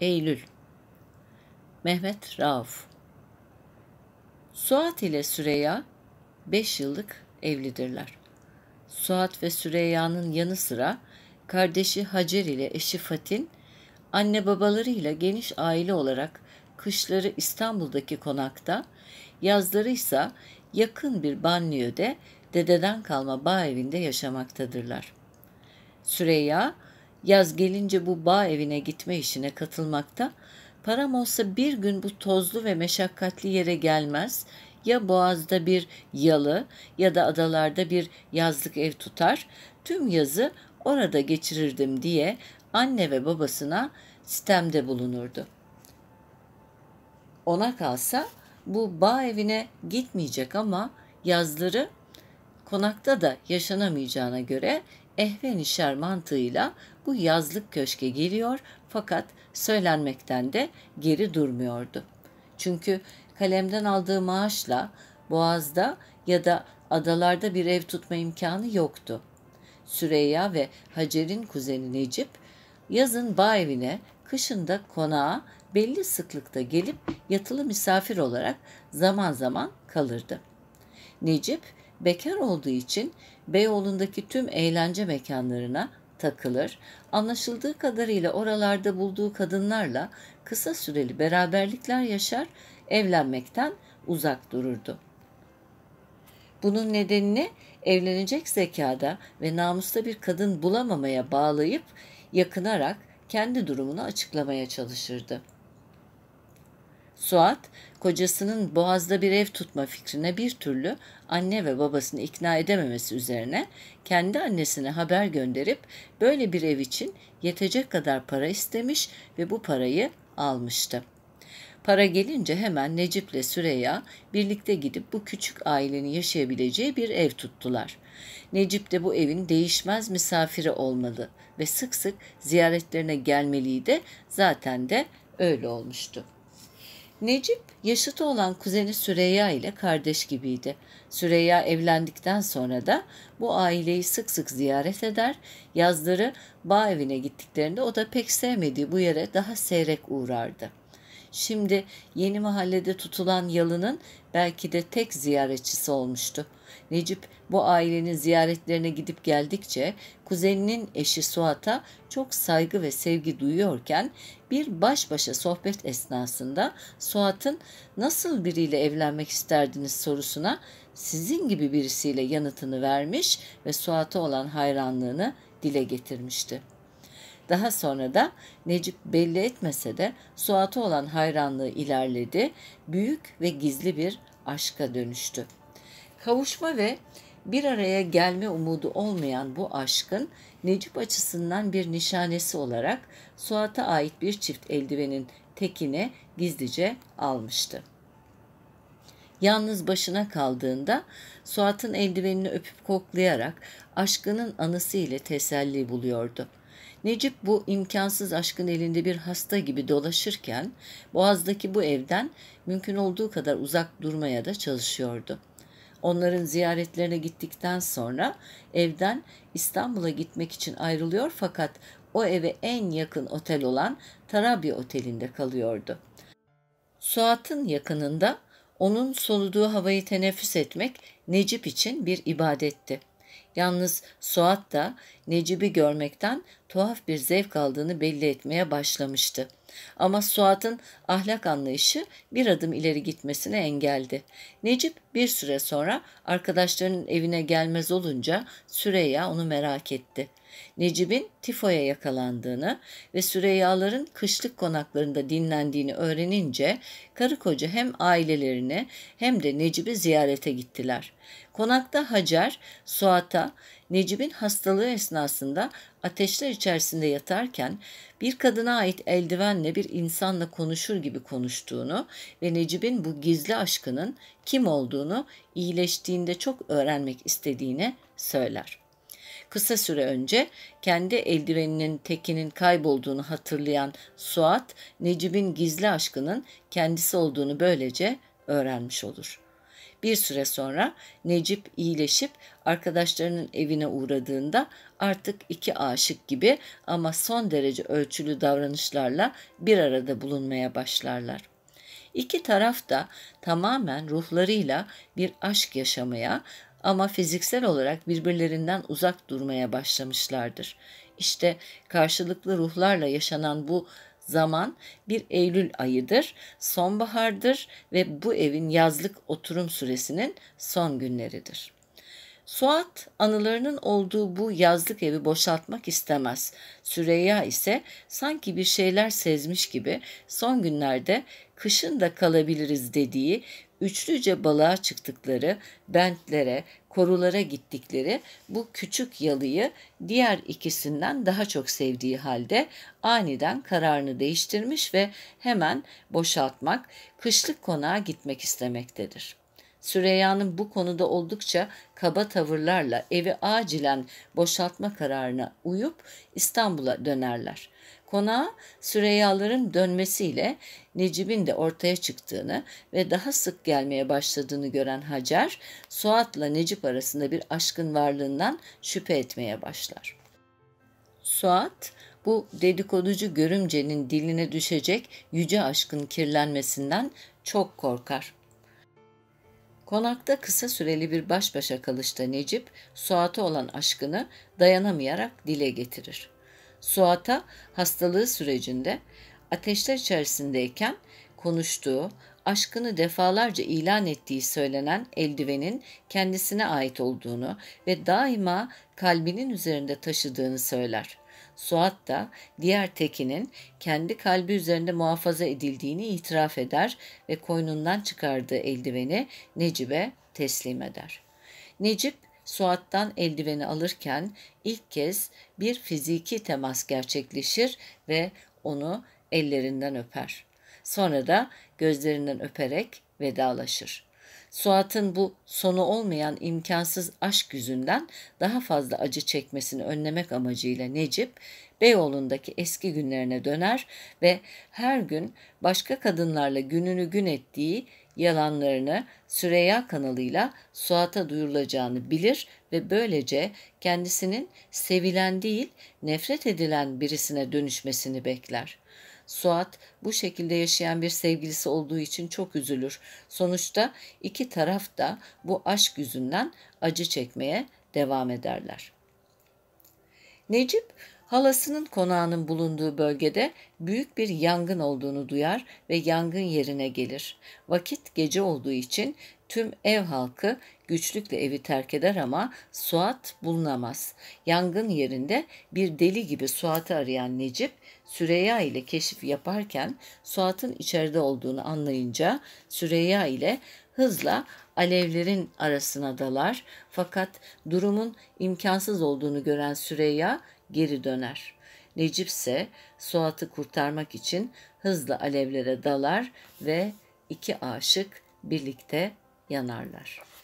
Eylül Mehmet Rauf Suat ile Süreya 5 yıllık evlidirler. Suat ve Süreyya'nın yanı sıra kardeşi Hacer ile eşi Fatin, anne babalarıyla geniş aile olarak kışları İstanbul'daki konakta, yazları ise yakın bir banliyöde dededen kalma bağ evinde yaşamaktadırlar. Süreyya, Yaz gelince bu bağ evine gitme işine katılmakta. Param olsa bir gün bu tozlu ve meşakkatli yere gelmez. Ya boğazda bir yalı ya da adalarda bir yazlık ev tutar. Tüm yazı orada geçirirdim diye anne ve babasına sistemde bulunurdu. Ona kalsa bu bağ evine gitmeyecek ama yazları konakta da yaşanamayacağına göre ehvenişer mantığıyla bu yazlık köşke geliyor fakat söylenmekten de geri durmuyordu. Çünkü kalemden aldığı maaşla Boğaz'da ya da adalarda bir ev tutma imkanı yoktu. Süreyya ve Hacer'in kuzeni Necip yazın bağ evine, kışın da konağa belli sıklıkta gelip yatılı misafir olarak zaman zaman kalırdı. Necip Bekar olduğu için Beyoğlu'ndaki tüm eğlence mekanlarına takılır, anlaşıldığı kadarıyla oralarda bulduğu kadınlarla kısa süreli beraberlikler yaşar, evlenmekten uzak dururdu. Bunun nedenini evlenecek zekada ve namusta bir kadın bulamamaya bağlayıp yakınarak kendi durumunu açıklamaya çalışırdı. Suat, kocasının boğazda bir ev tutma fikrine bir türlü anne ve babasını ikna edememesi üzerine kendi annesine haber gönderip böyle bir ev için yetecek kadar para istemiş ve bu parayı almıştı. Para gelince hemen Necip ile Süreya birlikte gidip bu küçük ailenin yaşayabileceği bir ev tuttular. Necip de bu evin değişmez misafiri olmalı ve sık sık ziyaretlerine gelmeliydi. Zaten de öyle olmuştu. Necip yaşıtı olan kuzeni Süreyya ile kardeş gibiydi. Süreyya evlendikten sonra da bu aileyi sık sık ziyaret eder, yazları bağ evine gittiklerinde o da pek sevmediği bu yere daha seyrek uğrardı. Şimdi yeni mahallede tutulan yalının belki de tek ziyaretçisi olmuştu. Necip bu ailenin ziyaretlerine gidip geldikçe kuzeninin eşi Suat'a çok saygı ve sevgi duyuyorken bir baş başa sohbet esnasında Suat'ın nasıl biriyle evlenmek isterdiniz sorusuna sizin gibi birisiyle yanıtını vermiş ve Suat'a olan hayranlığını dile getirmişti. Daha sonra da Necip belli etmese de Suat'a olan hayranlığı ilerledi, büyük ve gizli bir aşka dönüştü. Kavuşma ve bir araya gelme umudu olmayan bu aşkın Necip açısından bir nişanesi olarak Suat'a ait bir çift eldivenin tekine gizlice almıştı. Yalnız başına kaldığında Suat'ın eldivenini öpüp koklayarak aşkının anısı ile teselli buluyordu. Necip bu imkansız aşkın elinde bir hasta gibi dolaşırken Boğaz'daki bu evden mümkün olduğu kadar uzak durmaya da çalışıyordu.'' Onların ziyaretlerine gittikten sonra evden İstanbul'a gitmek için ayrılıyor fakat o eve en yakın otel olan Tarabya Oteli'nde kalıyordu. Suat'ın yakınında onun soluduğu havayı teneffüs etmek Necip için bir ibadetti. Yalnız Suat da Necip'i görmekten tuhaf bir zevk aldığını belli etmeye başlamıştı. Ama Suat'ın ahlak anlayışı bir adım ileri gitmesine engeldi. Necip bir süre sonra arkadaşlarının evine gelmez olunca Süreyya onu merak etti.'' Necip'in tifoya yakalandığını ve Süreyyaların kışlık konaklarında dinlendiğini öğrenince karı koca hem ailelerini hem de Necip'i ziyarete gittiler. Konakta Hacer, Suat'a Necip'in hastalığı esnasında ateşler içerisinde yatarken bir kadına ait eldivenle bir insanla konuşur gibi konuştuğunu ve Necip'in bu gizli aşkının kim olduğunu iyileştiğinde çok öğrenmek istediğini söyler. Kısa süre önce kendi eldiveninin tekinin kaybolduğunu hatırlayan Suat, Necip'in gizli aşkının kendisi olduğunu böylece öğrenmiş olur. Bir süre sonra Necip iyileşip arkadaşlarının evine uğradığında artık iki aşık gibi ama son derece ölçülü davranışlarla bir arada bulunmaya başlarlar. İki taraf da tamamen ruhlarıyla bir aşk yaşamaya, ama fiziksel olarak birbirlerinden uzak durmaya başlamışlardır. İşte karşılıklı ruhlarla yaşanan bu zaman bir Eylül ayıdır, sonbahardır ve bu evin yazlık oturum süresinin son günleridir. Suat anılarının olduğu bu yazlık evi boşaltmak istemez. Süreyya ise sanki bir şeyler sezmiş gibi son günlerde kışın da kalabiliriz dediği üçlüce balığa çıktıkları, bentlere, korulara gittikleri bu küçük yalıyı diğer ikisinden daha çok sevdiği halde aniden kararını değiştirmiş ve hemen boşaltmak, kışlık konağa gitmek istemektedir. Süreyya'nın bu konuda oldukça kaba tavırlarla evi acilen boşaltma kararına uyup İstanbul'a dönerler. Konağa Süreyyaların dönmesiyle Necip'in de ortaya çıktığını ve daha sık gelmeye başladığını gören Hacer, Suat'la Necip arasında bir aşkın varlığından şüphe etmeye başlar. Suat, bu dedikoducu görümcenin diline düşecek yüce aşkın kirlenmesinden çok korkar. Konakta kısa süreli bir baş başa kalışta Necip, Suat'a olan aşkını dayanamayarak dile getirir. Suat'a hastalığı sürecinde ateşler içerisindeyken konuştuğu, aşkını defalarca ilan ettiği söylenen eldivenin kendisine ait olduğunu ve daima kalbinin üzerinde taşıdığını söyler. Suat da diğer tekinin kendi kalbi üzerinde muhafaza edildiğini itiraf eder ve koynundan çıkardığı eldiveni Necip'e teslim eder. Necip Suat'tan eldiveni alırken ilk kez bir fiziki temas gerçekleşir ve onu ellerinden öper. Sonra da gözlerinden öperek vedalaşır. Suat'ın bu sonu olmayan imkansız aşk yüzünden daha fazla acı çekmesini önlemek amacıyla Necip, Beyoğlu'ndaki eski günlerine döner ve her gün başka kadınlarla gününü gün ettiği yalanlarını Süreyya kanalıyla Suat'a duyurulacağını bilir ve böylece kendisinin sevilen değil nefret edilen birisine dönüşmesini bekler. Suat bu şekilde yaşayan bir sevgilisi olduğu için çok üzülür. Sonuçta iki taraf da bu aşk yüzünden acı çekmeye devam ederler. Necip Halasının konağının bulunduğu bölgede büyük bir yangın olduğunu duyar ve yangın yerine gelir. Vakit gece olduğu için tüm ev halkı güçlükle evi terk eder ama Suat bulunamaz. Yangın yerinde bir deli gibi Suat'ı arayan Necip, Süreyya ile keşif yaparken Suat'ın içeride olduğunu anlayınca Süreyya ile hızla alevlerin arasına dalar fakat durumun imkansız olduğunu gören Süreyya geri döner. Necip ise Suat'ı kurtarmak için hızla alevlere dalar ve iki aşık birlikte yanarlar.